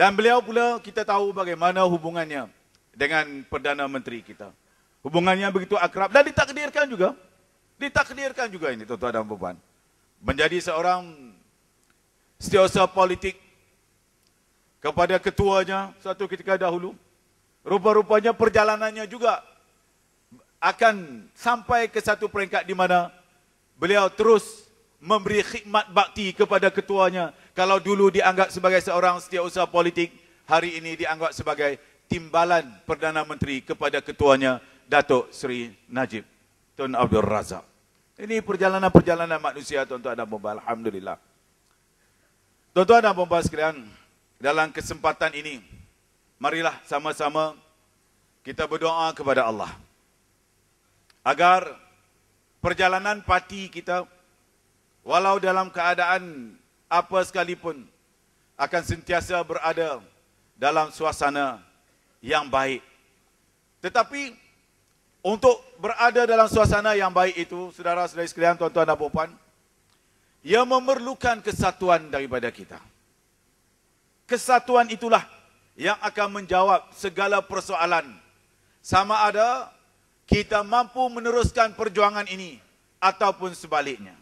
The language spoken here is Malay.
Dan beliau pula kita tahu bagaimana hubungannya dengan Perdana Menteri kita. Hubungannya begitu akrab dan ditakdirkan juga. Ditakdirkan juga ini Tuan-Tuan dan puan Menjadi seorang setiausaha politik kepada ketuanya satu ketika dahulu. Rupa-rupanya perjalanannya juga akan sampai ke satu peringkat di mana beliau terus memberi khidmat bakti kepada ketuanya. Kalau dulu dianggap sebagai seorang setiausaha politik, hari ini dianggap sebagai timbalan Perdana Menteri kepada ketuanya, Datuk Seri Najib, Tun Abdul Razak. Ini perjalanan-perjalanan manusia, Tuan-Tuan dan puan Alhamdulillah. Tuan-Tuan dan puan sekalian, dalam kesempatan ini, marilah sama-sama kita berdoa kepada Allah. Agar perjalanan parti kita walau dalam keadaan apa sekalipun akan sentiasa berada dalam suasana yang baik. Tetapi untuk berada dalam suasana yang baik itu, saudara-saudari sekalian, tuan-tuan dan puan, ia memerlukan kesatuan daripada kita. Kesatuan itulah yang akan menjawab segala persoalan. Sama ada kita mampu meneruskan perjuangan ini ataupun sebaliknya.